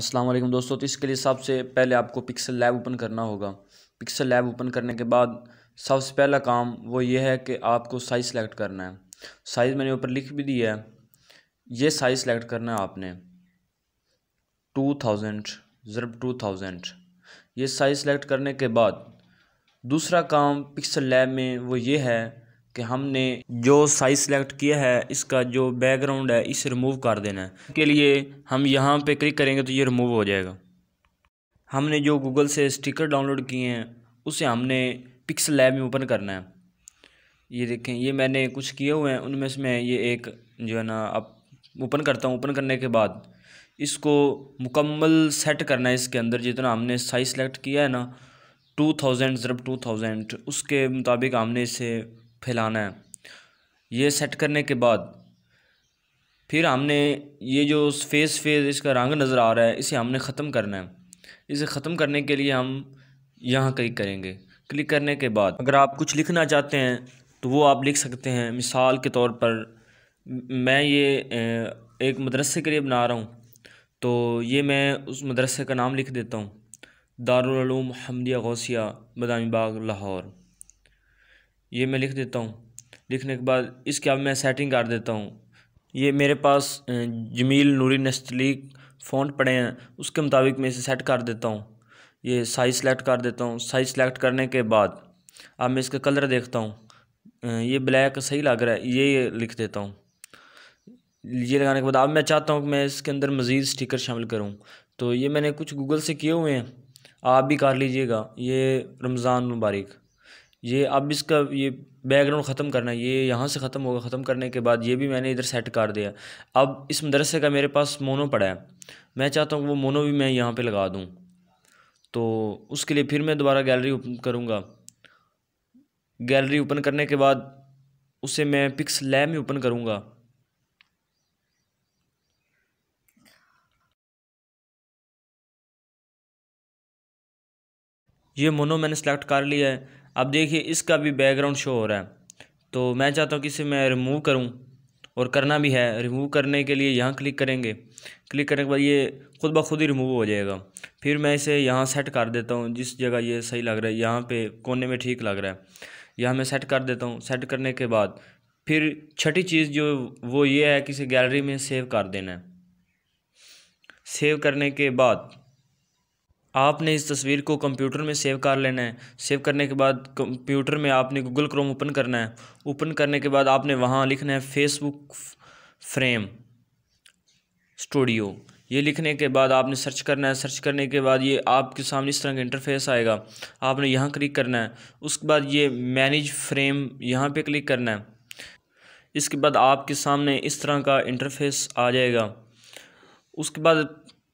अस्सलाम वालेकुम दोस्तों तो इसके लिए सबसे पहले आपको पिक्सल लैब ओपन करना होगा पिक्सल लैब ओपन करने के बाद सबसे पहला काम वो ये है कि आपको साइज़ सेलेक्ट करना है साइज़ मैंने ऊपर लिख भी दिया है ये साइज़ सेलेक्ट करना है आपने टू थाउजेंड ज़रब टू थाउजेंड ये साइज़ सेलेक्ट करने के बाद दूसरा काम पिक्सल लैब में वो ये है कि हमने जो साइज सेलेक्ट किया है इसका जो बैकग्राउंड है इसे रिमूव कर देना है के लिए हम यहाँ पे क्लिक करेंगे तो ये रिमूव हो जाएगा हमने जो गूगल से स्टिकर डाउनलोड किए हैं उसे हमने पिक्सल लैब में ओपन करना है ये देखें ये मैंने कुछ किए हुए हैं उनमें से मैं ये एक जो है ना अब ओपन करता हूँ ओपन करने के बाद इसको मुकम्मल सेट करना है इसके अंदर जितना हमने साइज सेलेक्ट किया है ना टू थाउजेंड ज़रब टू थाउजेंड उसके मुताबिक हमने इसे फैलाना है ये सेट करने के बाद फिर हमने ये जो फेस फेस इसका रंग नज़र आ रहा है इसे हमने ख़त्म करना है इसे ख़त्म करने के लिए हम यहाँ क्लिक करेंगे क्लिक करने के बाद अगर आप कुछ लिखना चाहते हैं तो वो आप लिख सकते हैं मिसाल के तौर पर मैं ये एक मदरसे के लिए बना रहा हूँ तो ये मैं उस मदरसे का नाम लिख देता हूँ दारूम हमदिया गौसिया बदामी बाग लाहौर ये मैं लिख देता हूँ लिखने के बाद इसके अब मैं सेटिंग कर देता हूँ ये मेरे पास जमील नूरी नस्तलीक फ़ॉन्ट पड़े हैं उसके मुताबिक मैं इसे सेट कर देता हूँ ये साइज सेलेक्ट कर देता हूँ साइज सेलेक्ट करने के बाद अब मैं इसका कलर देखता हूँ ये ब्लैक सही लग रहा है ये लिख देता हूँ ये लगाने के बाद अब मैं चाहता हूँ कि मैं इसके अंदर मज़ीद स्टिकर शामिल करूँ तो ये मैंने कुछ गूगल से किए हुए हैं आप भी कर लीजिएगा ये रमज़ान मुबारक ये अब इसका ये बैकग्राउंड ख़त्म करना है ये यहाँ से ख़त्म होगा ख़त्म करने के बाद ये भी मैंने इधर सेट कर दिया अब इस मदरसे का मेरे पास मोनो पड़ा है मैं चाहता हूँ वो मोनो भी मैं यहाँ पे लगा दूँ तो उसके लिए फिर मैं दोबारा गैलरी ओपन करूँगा गैलरी ओपन करने के बाद उसे मैं पिक्स लैम ही ओपन करूँगा ये मोनो मैंने सेलेक्ट कर लिया है अब देखिए इसका भी बैकग्राउंड शो हो रहा है तो मैं चाहता हूँ कि इसे मैं रिमूव करूँ और करना भी है रिमूव करने के लिए यहाँ क्लिक करेंगे क्लिक करने के बाद ये खुद ब खुद ही रिमूव हो जाएगा फिर मैं इसे यहाँ सेट कर देता हूँ जिस जगह ये सही लग रहा है यहाँ पे कोने में ठीक लग रहा है यहाँ मैं सेट कर देता हूँ सेट करने के बाद फिर छठी चीज़ जो वो ये है कि इसे गैलरी में सेव कर देना है सेव करने के बाद आपने इस तस्वीर को कंप्यूटर में सेव कर लेना है सेव करने के बाद कंप्यूटर में आपने गूगल क्रोम ओपन करना है ओपन करने के बाद आपने वहाँ लिखना है फेसबुक फ्रेम स्टूडियो ये लिखने के बाद आपने सर्च करना है सर्च करने के बाद ये आपके सामने इस तरह का इंटरफेस आएगा आपने यहाँ क्लिक करना है उसके बाद ये मैनेज फ्रेम यहाँ पे क्लिक करना है इसके बाद आपके सामने इस तरह का इंटरफेस आ जाएगा उसके बाद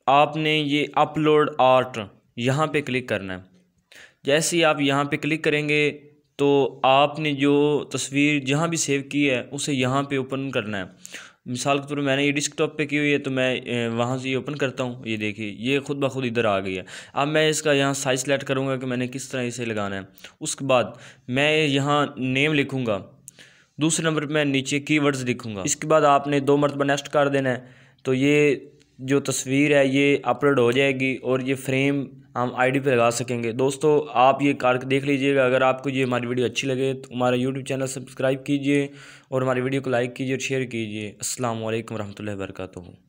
आपने ये अपलोड आर्ट यहाँ पे क्लिक करना है जैसे ही आप यहाँ पे क्लिक करेंगे तो आपने जो तस्वीर जहाँ भी सेव की है उसे यहाँ पे ओपन करना है मिसाल के तौर पर मैंने ये डिस्कटॉप पे की हुई है तो मैं वहाँ से ये ओपन करता हूँ ये देखिए ये खुद ब खुद इधर आ गई है अब मैं इसका यहाँ साइज सेलेक्ट करूँगा कि मैंने किस तरह इसे लगाना है उसके बाद मैं यहाँ नेम लिखूँगा दूसरे नंबर पर मैं नीचे कीवर्ड्स लिखूँगा इसके बाद आपने दो मरतबा नेक्स्ट कर देना है तो ये जो तस्वीर है ये अपलोड हो जाएगी और ये फ्रेम हम आईडी पे लगा सकेंगे दोस्तों आप ये कार देख लीजिएगा अगर आपको ये हमारी वीडियो अच्छी लगे तो हमारा यूट्यूब चैनल सब्सक्राइब कीजिए और हमारी वीडियो को लाइक कीजिए और शेयर कीजिए असल वरहमल वर्का